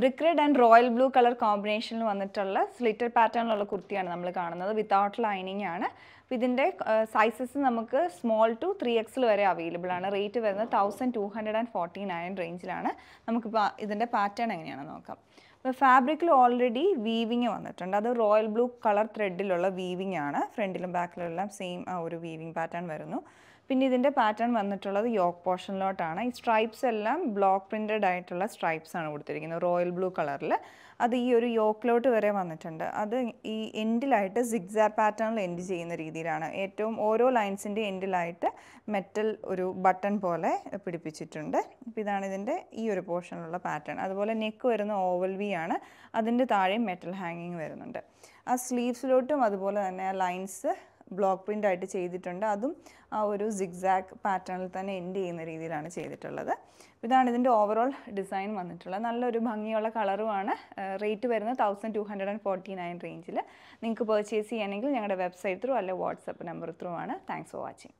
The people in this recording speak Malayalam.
brick red and royal blue colour കോമ്പിനേഷനിൽ വന്നിട്ടുള്ള സ്ലിറ്റർ പാറ്റേണിലുള്ള കുർത്തിയാണ് നമ്മൾ കാണുന്നത് വിത്തൗട്ട് ലൈനിങ് ആണ് അപ്പോൾ ഇതിൻ്റെ സൈസസ് നമുക്ക് സ്മോൾ ടു ത്രീ എക്സിൽ വരെ അവൈലബിൾ ആണ് റേറ്റ് വരുന്നത് thousand two hundred and forty nine റേഞ്ചിലാണ് നമുക്കിപ്പോൾ ഇതിൻ്റെ പാറ്റേൺ എങ്ങനെയാണെന്ന് നോക്കാം അപ്പോൾ ഫാബ്രിക്കിൽ ഓൾറെഡി വീവിങ് വന്നിട്ടുണ്ട് അത് റോയൽ ബ്ലൂ കളർ ത്രെഡിലുള്ള വീവിങ് ആണ് ഫ്രണ്ടിലും ബാക്കിലും എല്ലാം സെയിം ആ ഒരു വീവിങ് പാറ്റേൺ വരുന്നു പിന്നെ ഇതിൻ്റെ പാറ്റേൺ വന്നിട്ടുള്ളത് യോക്ക് പോർഷനിലോട്ടാണ് ഈ സ്ട്രൈപ്സ് എല്ലാം ബ്ലോക്ക് പ്രിൻറ്റഡ് ആയിട്ടുള്ള സ്ട്രൈപ്സ് ആണ് കൊടുത്തിരിക്കുന്നത് റോയൽ ബ്ലൂ കളറിൽ അത് ഈ ഒരു യോക്കിലോട്ട് വരെ വന്നിട്ടുണ്ട് അത് ഈ എൻഡിലായിട്ട് സിഗ്സാ പാറ്റേണിൽ എൻഡ് ചെയ്യുന്ന രീതിയിലാണ് ഏറ്റവും ഓരോ ലൈൻസിൻ്റെ എൻഡിലായിട്ട് മെറ്റൽ ഒരു ബട്ടൺ പോലെ പിടിപ്പിച്ചിട്ടുണ്ട് അപ്പോൾ ഇതാണ് ഇതിൻ്റെ ഈ ഒരു പോർഷനിലുള്ള പാറ്റേൺ അതുപോലെ നെക്ക് വരുന്ന ഓവൽ വി ആണ് അതിൻ്റെ താഴെ മെറ്റൽ ഹാങ്ങിങ് വരുന്നുണ്ട് ആ സ്ലീവ്സിലോട്ടും അതുപോലെ തന്നെ ആ ലൈൻസ് ബ്ലോക്ക് പ്രിൻ്റ് ആയിട്ട് ചെയ്തിട്ടുണ്ട് അതും ആ ഒരു സിഗ്സാക്ക് പാറ്റേണിൽ തന്നെ എൻഡ് ചെയ്യുന്ന രീതിയിലാണ് ചെയ്തിട്ടുള്ളത് ഇതാണ് ഇതിൻ്റെ ഓവറോൾ ഡിസൈൻ വന്നിട്ടുള്ളത് നല്ലൊരു ഭംഗിയുള്ള കളറുമാണ് റേറ്റ് വരുന്നത് thousand two hundred and forty nine റേഞ്ചിൽ നിങ്ങൾക്ക് പർച്ചേസ് ചെയ്യണമെങ്കിൽ ഞങ്ങളുടെ വെബ്സൈറ്റ് ത്രൂ അല്ലെങ്കിൽ വാട്സപ്പ് നമ്പർ ത്രൂ ആണ് താങ്ക്സ് ഫോർ വാച്ചിങ്